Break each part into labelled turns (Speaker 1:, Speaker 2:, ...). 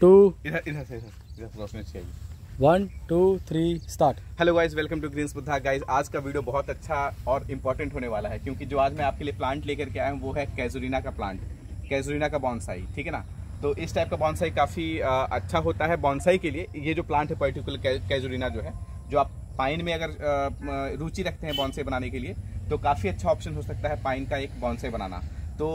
Speaker 1: to one two three start hello guys welcome to Buddha guys आज का video बहुत अच्छा और इम्पोर्टेंट होने वाला है क्योंकि जो आज मैं आपके लिए प्लांट लेकर के आया हूँ वो है कैजोरिना का प्लांट कैजोरिना का बॉन्साई ठीक है ना तो इस टाइप का बॉन्साई काफ़ी अच्छा होता है बॉन्साई के लिए ये जो प्लांट है पर्टिकुलर कैजोरीना जो है जो आप पाइन में अगर रुचि रखते हैं बॉन्साई बनाने के लिए तो काफ़ी अच्छा ऑप्शन हो सकता है पाइन का एक बॉन्साई बनाना तो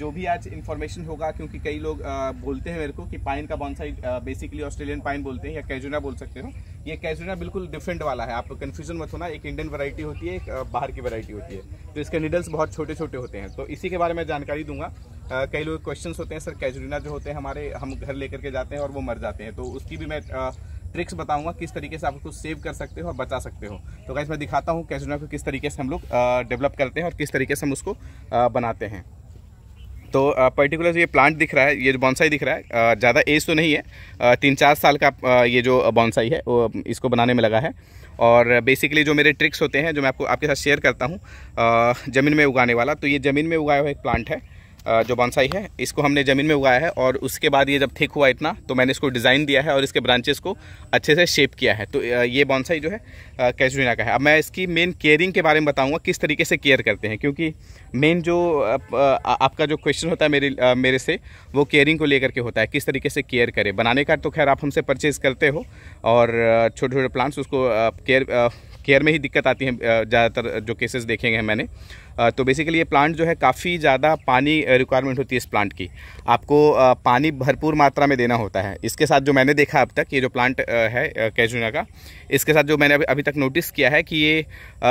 Speaker 1: जो भी आज इन्फॉर्मेशन होगा क्योंकि कई लोग बोलते हैं मेरे को कि पाइन का बॉन्साई बेसिकली ऑस्ट्रेलियन पाइन बोलते हैं या कैजुना बोल सकते हो ये कैजुना बिल्कुल डिफरेंट वाला है आप कन्फ्यूजन मत होना एक इंडियन वैरायटी होती है एक बाहर की वैरायटी होती है तो इसके निडल्स बहुत छोटे छोटे होते हैं तो इसी के बारे में जानकारी दूंगा कई लोग क्वेश्चन होते हैं सर कैजुना जो होते हैं हमारे हम घर लेकर के जाते हैं और वो मर जाते हैं तो उसकी भी मैं ट्रिक्स बताऊंगा किस तरीके से आप उसको सेव कर सकते हो और बचा सकते हो तो गाइस मैं दिखाता हूँ कैजुना को किस तरीके से हम लोग डेवलप करते हैं और किस तरीके से हम उसको बनाते हैं तो पर्टिकुलर ये प्लांट दिख रहा है ये जो बॉन्साई दिख रहा है ज़्यादा एज तो नहीं है तीन चार साल का ये जो बॉन्साई है वो इसको बनाने में लगा है और बेसिकली जो मेरे ट्रिक्स होते हैं जो मैं आपको आपके साथ शेयर करता हूँ ज़मीन में उगाने वाला तो ये ज़मीन में उगाया हुआ एक प्लांट है जो बॉन्साई है इसको हमने ज़मीन में उगाया है और उसके बाद ये जब थिक हुआ इतना तो मैंने इसको डिज़ाइन दिया है और इसके ब्रांचेस को अच्छे से शेप किया है तो ये बॉन्साई जो है कैजुना का है अब मैं इसकी मेन केयरिंग के बारे में बताऊँगा किस तरीके से केयर करते हैं क्योंकि मेन जो आपका जो क्वेश्चन होता है मेरे मेरे से वो केयरिंग को लेकर के होता है किस तरीके से केयर करें बनाने का तो खैर आप हमसे परचेज़ करते हो और छोटे छोटे प्लांट्स उसको केयर केयर में ही दिक्कत आती है ज़्यादातर जो केसेस देखेंगे मैंने तो बेसिकली ये प्लांट जो है काफ़ी ज़्यादा पानी रिक्वायरमेंट होती है इस प्लांट की आपको पानी भरपूर मात्रा में देना होता है इसके साथ जो मैंने देखा अब तक ये जो प्लांट है कैजुना का इसके साथ जो मैंने अभी तक नोटिस किया है कि ये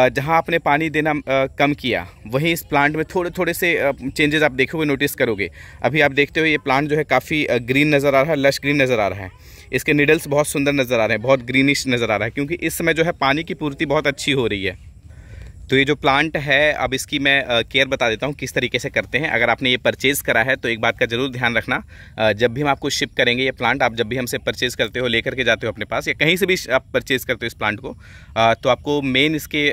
Speaker 1: जहाँ आपने पानी देना कम किया वहीं इस प्लांट में थोड़े थोड़े से चेंजेस आप देखोगे नोटिस करोगे अभी आप देखते हो ये प्लांट जो है काफ़ी ग्रीन नज़र आ रहा है लश ग्रीन नज़र आ रहा है इसके निडल्स बहुत सुंदर नज़र आ रहे हैं बहुत ग्रीनिश नज़र आ रहा है क्योंकि इस समय जो है पानी की पूर्ति बहुत अच्छी हो रही है तो ये जो प्लांट है अब इसकी मैं केयर बता देता हूँ किस तरीके से करते हैं अगर आपने ये परचेज़ करा है तो एक बात का ज़रूर ध्यान रखना जब भी हम आपको शिप करेंगे ये प्लांट आप जब भी हमसे परचेज़ करते हो लेकर के जाते हो अपने पास या कहीं से भी आप परचेज़ करते हो इस प्लांट को तो आपको मेन इसके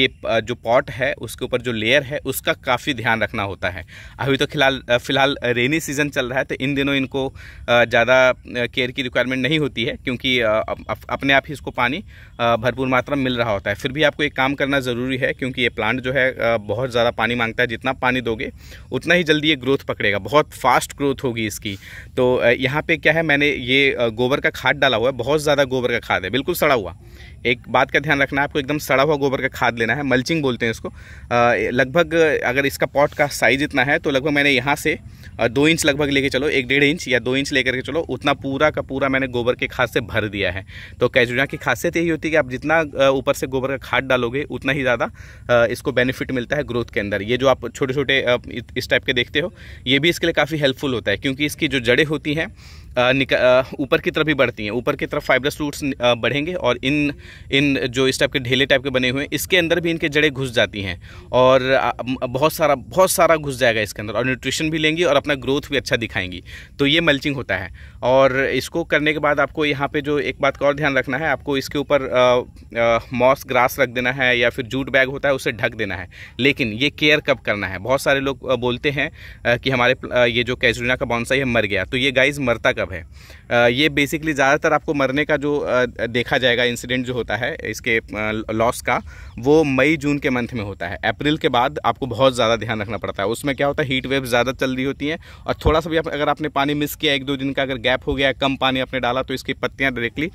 Speaker 1: ये जो पॉट है उसके ऊपर जो लेयर है उसका काफ़ी ध्यान रखना होता है अभी तो फिलहाल फ़िलहाल रेनी सीज़न चल रहा है तो इन दिनों इनको ज़्यादा केयर की रिक्वायरमेंट नहीं होती है क्योंकि अपने आप ही इसको पानी भरपूर मात्रा में मिल रहा होता है फिर भी आपको एक काम करना ज़रूरी है क्योंकि ये प्लांट जो है बहुत ज़्यादा पानी मांगता है जितना पानी दोगे उतना ही जल्दी ये ग्रोथ पकड़ेगा बहुत फास्ट ग्रोथ होगी इसकी तो यहाँ पे क्या है मैंने ये गोबर का खाद डाला हुआ है बहुत ज़्यादा गोबर का खाद है बिल्कुल सड़ा हुआ एक बात का ध्यान रखना है आपको एकदम सड़ा हुआ गोबर का खाद लेना है मल्चिंग बोलते हैं इसको लगभग अगर इसका पॉट का साइज़ इतना है तो लगभग मैंने यहाँ से दो इंच लगभग लेके चलो एक डेढ़ इंच या दो इंच लेकर के चलो उतना पूरा का पूरा मैंने गोबर के खाद से भर दिया है तो कैजुरिया की खासियत यही होती है कि आप जितना ऊपर से गोबर का खाद डालोगे उतना ही ज़्यादा इसको बेनिफिट मिलता है ग्रोथ के अंदर ये जो आप छोटे छोटे इस टाइप के देखते हो ये भी इसके लिए काफ़ी हेल्पफुल होता है क्योंकि इसकी जो जड़ें होती हैं ऊपर की तरफ भी बढ़ती हैं ऊपर की तरफ फाइबरस रूट्स बढ़ेंगे और इन इन जो इस टाइप के ढेले टाइप के बने हुए हैं इसके अंदर भी इनके जड़ें घुस जाती हैं और बहुत सारा बहुत सारा घुस जाएगा इसके अंदर और न्यूट्रिशन भी लेंगी और अपना ग्रोथ भी अच्छा दिखाएंगी तो ये मल्चिंग होता है और इसको करने के बाद आपको यहाँ पर जो एक बात का और ध्यान रखना है आपको इसके ऊपर मॉस ग्रास रख देना है या फिर जूट बैग होता है उसे ढक देना है लेकिन ये केयर कब करना है बहुत सारे लोग बोलते हैं कि हमारे ये जो कैजरीना का बॉन्साई है मर गया तो ये गाइज मरता कब है ये बेसिकली ज़्यादातर आपको मरने का जो देखा जाएगा इंसिडेंट जो होता है इसके लॉस का वो मई जून के मंथ में होता है अप्रैल के बाद आपको बहुत ज़्यादा ध्यान रखना पड़ता है उसमें क्या होता है हीट वेव ज़्यादा चल रही होती हैं और थोड़ा सा भी अगर आपने पानी मिस किया एक दो दिन का अगर गैप हो गया कम पानी आपने डाला तो इसकी पत्तियाँ डायरेक्टली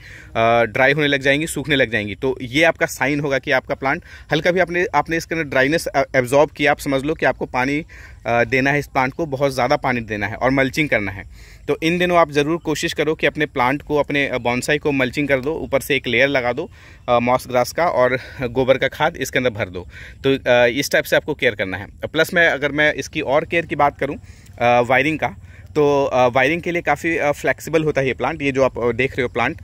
Speaker 1: ड्राई होने लग जाएंगी सूखने लग जाएंगी तो ये आपका साइन होगा कि आपका प्लांट हल्का भी आपने आपने इसके अंदर ड्राइनेस एब्जॉर्ब किया आप समझ लो कि आपको पानी देना है इस प्लांट को बहुत ज़्यादा पानी देना है और मल्चिंग करना है तो इन दिनों आप ज़रूर कोशिश करो कि अपने प्लांट को अपने बॉन्साई को मल्चिंग कर दो ऊपर से एक लेयर लगा दो मॉस ग्रास का और गोबर का खाद इसके अंदर भर दो तो इस टाइप से आपको केयर करना है प्लस मैं अगर मैं इसकी और केयर की बात करूँ वायरिंग का तो वायरिंग के लिए काफ़ी फ्लैक्सीबल होता है ये प्लांट ये जो आप देख रहे हो प्लांट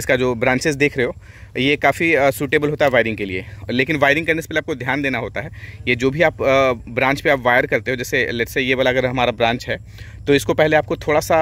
Speaker 1: इसका जो ब्रांचेस देख रहे हो ये काफ़ी सूटेबल होता है वायरिंग के लिए लेकिन वायरिंग करने से पहले आपको ध्यान देना होता है ये जो भी आप ब्रांच पे आप वायर करते हो जैसे लेट से ये वाला अगर हमारा ब्रांच है तो इसको पहले आपको थोड़ा सा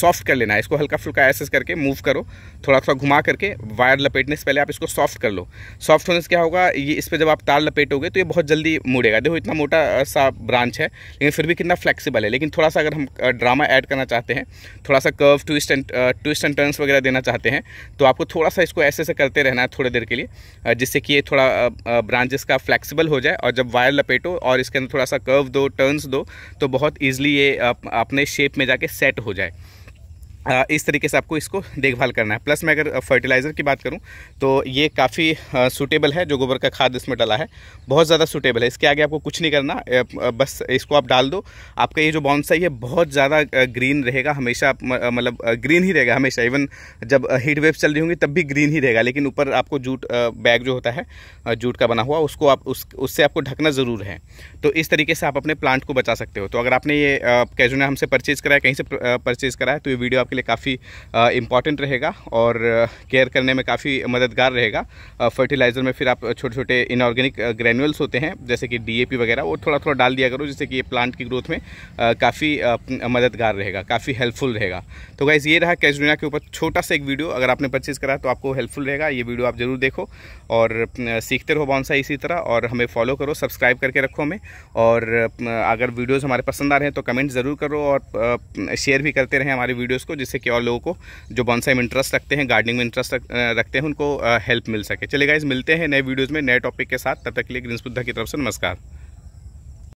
Speaker 1: सॉफ्ट कर लेना है इसको हल्का फुल्का ऐसे करके मूव करो थोड़ा थोड़ा घुमा करके वायर लपेटने से पहले आप इसको सॉफ्ट कर लो सॉफ्ट होने से क्या होगा ये इस पर जब आप तार लपेटोगे तो ये बहुत जल्दी मुड़ेगा देखो इतना मोटा सा ब्रांच है लेकिन फिर भी कितना फ्लेक्सीबल है लेकिन थोड़ा सा अगर हम ड्रामा ऐड करना चाहते हैं थोड़ा सा curve twist and twist and turns वगैरह देना चाहते हैं तो आपको थोड़ा सा इसको ऐसे ऐसे करते रहना है थोड़ी देर के लिए जिससे कि ये थोड़ा ब्रांचेस का फ्लेक्सिबल हो जाए और जब वायर लपेटो और इसके अंदर थोड़ा सा कर्व दो टर्न्स दो तो बहुत ईजिली ये अपने शेप में जाके सेट हो जाए इस तरीके से आपको इसको देखभाल करना है प्लस मैं अगर फर्टिलाइज़र की बात करूं तो ये काफ़ी सूटेबल है जो गोबर का खाद इसमें डला है बहुत ज़्यादा सूटेबल है इसके आगे आपको कुछ नहीं करना बस इसको आप डाल दो आपका ये जो बाउंसाई है बहुत ज़्यादा ग्रीन रहेगा हमेशा मतलब ग्रीन ही रहेगा हमेशा इवन जब हीट वेव चल रही होंगी तब भी ग्रीन ही रहेगा लेकिन ऊपर आपको जूट बैग जो होता है जूट का बना हुआ उसको आप उससे आपको ढकना ज़रूर है तो इस तरीके से आप अपने प्लांट को बचा सकते हो तो अगर आपने ये कैजुना हमसे परचेज़ कराया कहीं से परचेज़ कराया तो ये वीडियो आप आपके लिए काफ़ी इम्पॉर्टेंट रहेगा और केयर करने में काफ़ी मददगार रहेगा फर्टिलाइज़र में फिर आप छोटे छोटे इनऑर्गेनिक ग्रेनुअल्स होते हैं जैसे कि डी वगैरह वो थोड़ा थोड़ा डाल दिया करो जिससे कि ये प्लांट की ग्रोथ में काफ़ी मददगार रहेगा काफ़ी हेल्पफुल रहेगा तो गाइज़ ये रहा कैजुनिया के ऊपर छोटा सा एक वीडियो अगर आपने परचेज़ करा तो आपको हेल्पफुल रहेगा ये वीडियो आप ज़रूर देखो और सीखते रहो बॉन्सा इसी तरह और हमें फॉलो करो सब्सक्राइब करके रखो हमें और अगर वीडियोज़ हमारे पसंद आ रहे हैं तो कमेंट ज़रूर करो और शेयर भी करते रहें हमारे वीडियोज़ को जिससे कि और लोगों को जो बॉन्साई में इंटरेस्ट रखते हैं गार्डनिंग में इंटरेस्ट रखते हैं उनको हेल्प मिल सके चलेगा गाइज मिलते हैं नए वीडियोज़ में नए टॉपिक के साथ तब तक के लिए ग्रीन की तरफ से नमस्कार